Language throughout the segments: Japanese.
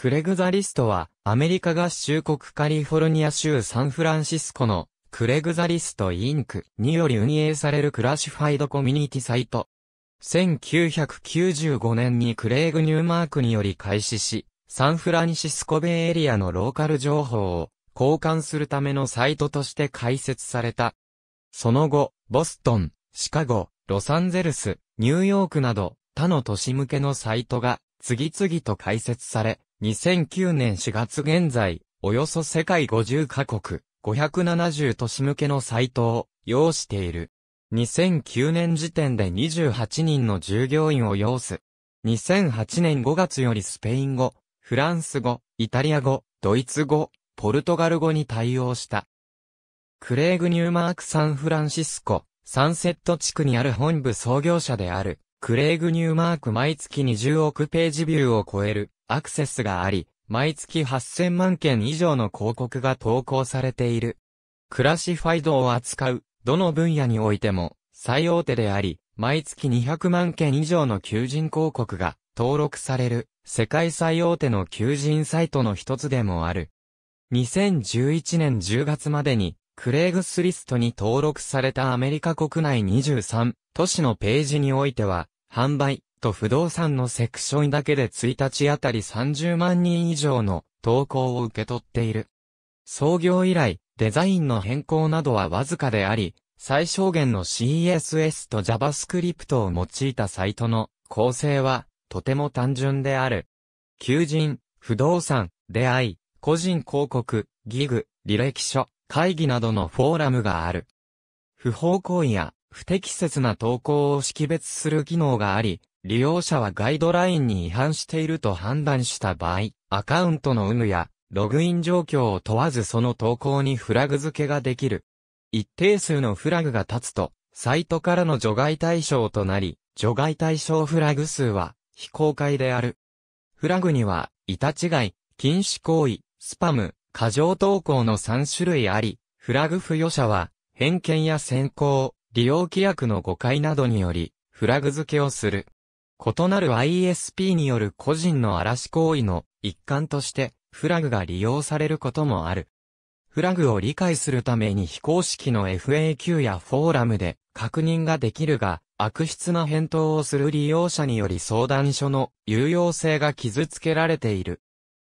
クレグザリストは、アメリカ合衆国カリフォルニア州サンフランシスコの、クレグザリストインクにより運営されるクラシファイドコミュニティサイト。1995年にクレイグ・ニューマークにより開始し、サンフランシスコベイエリアのローカル情報を交換するためのサイトとして開設された。その後、ボストン、シカゴ、ロサンゼルス、ニューヨークなど他の都市向けのサイトが次々と開設され、2009年4月現在、およそ世界50カ国、570都市向けのサイトを要している。2009年時点で28人の従業員を要す。2008年5月よりスペイン語、フランス語、イタリア語、ドイツ語、ポルトガル語に対応した。クレイグ・ニューマーク・サンフランシスコ、サンセット地区にある本部創業者である、クレイグ・ニューマーク毎月20億ページビューを超える、アクセスがあり、毎月8000万件以上の広告が投稿されている。クラシファイドを扱う、どの分野においても、最大手であり、毎月200万件以上の求人広告が登録される、世界最大手の求人サイトの一つでもある。2011年10月までに、クレイグスリストに登録されたアメリカ国内23都市のページにおいては、販売、不動産のセクションだけで1日あたり30万人以上の投稿を受け取っている。創業以来、デザインの変更などはわずかであり、最小限の CSS と JavaScript を用いたサイトの構成はとても単純である。求人、不動産、出会い、個人広告、ギグ、履歴書、会議などのフォーラムがある。不法行為や不適切な投稿を識別する機能があり、利用者はガイドラインに違反していると判断した場合、アカウントの有無や、ログイン状況を問わずその投稿にフラグ付けができる。一定数のフラグが立つと、サイトからの除外対象となり、除外対象フラグ数は非公開である。フラグには、いた違い、禁止行為、スパム、過剰投稿の3種類あり、フラグ付与者は、偏見や先行、利用規約の誤解などにより、フラグ付けをする。異なる ISP による個人の嵐行為の一環としてフラグが利用されることもある。フラグを理解するために非公式の FAQ やフォーラムで確認ができるが、悪質な返答をする利用者により相談所の有用性が傷つけられている。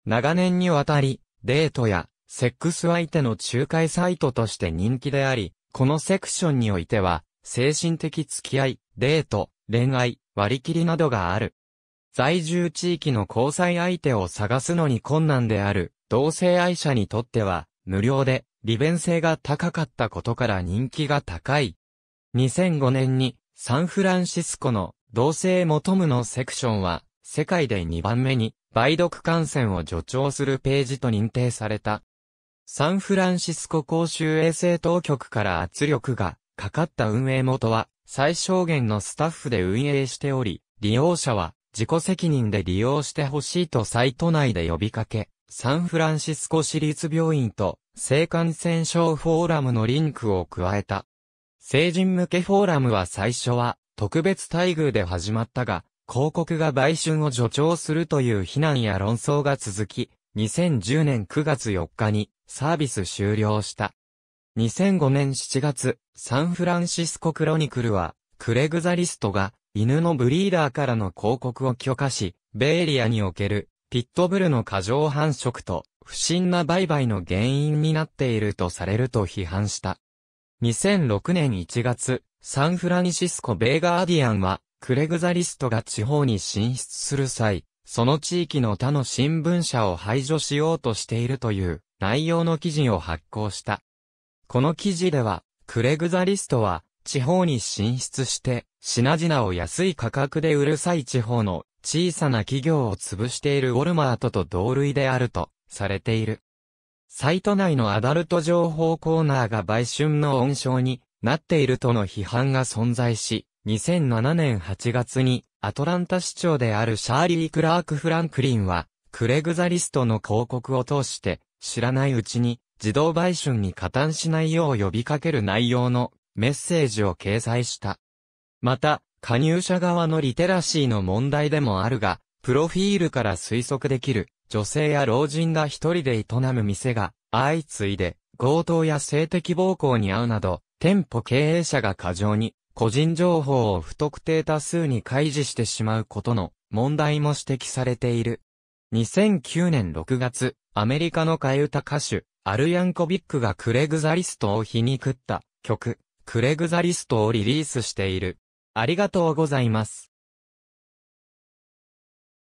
長年にわたり、デートやセックス相手の仲介サイトとして人気であり、このセクションにおいては、精神的付き合い、デート、恋愛、割り切りなどがある。在住地域の交際相手を探すのに困難である、同性愛者にとっては、無料で、利便性が高かったことから人気が高い。2005年に、サンフランシスコの、同性求むのセクションは、世界で2番目に、梅毒感染を助長するページと認定された。サンフランシスコ公衆衛生当局から圧力がかかった運営元は、最小限のスタッフで運営しており、利用者は自己責任で利用してほしいとサイト内で呼びかけ、サンフランシスコ市立病院と性感染症フォーラムのリンクを加えた。成人向けフォーラムは最初は特別待遇で始まったが、広告が売春を助長するという非難や論争が続き、2010年9月4日にサービス終了した。2005年7月、サンフランシスコクロニクルは、クレグザリストが、犬のブリーダーからの広告を許可し、ベイエリアにおける、ピットブルの過剰繁殖と、不審な売買の原因になっているとされると批判した。2006年1月、サンフランシスコベイガーディアンは、クレグザリストが地方に進出する際、その地域の他の新聞社を排除しようとしているという内容の記事を発行した。この記事では、クレグザリストは、地方に進出して、品々を安い価格で売るさい地方の小さな企業を潰しているウォルマートと同類であるとされている。サイト内のアダルト情報コーナーが売春の温床になっているとの批判が存在し、2007年8月にアトランタ市長であるシャーリー・クラーク・フランクリンは、クレグザリストの広告を通して、知らないうちに自動売春に加担しないよう呼びかける内容のメッセージを掲載した。また、加入者側のリテラシーの問題でもあるが、プロフィールから推測できる、女性や老人が一人で営む店が、相次いで、強盗や性的暴行に遭うなど、店舗経営者が過剰に、個人情報を不特定多数に開示してしまうことの問題も指摘されている。2009年6月、アメリカの替え歌歌手、アルヤンコビックがクレグザリストを皮肉った曲、クレグザリストをリリースしている。ありがとうございます。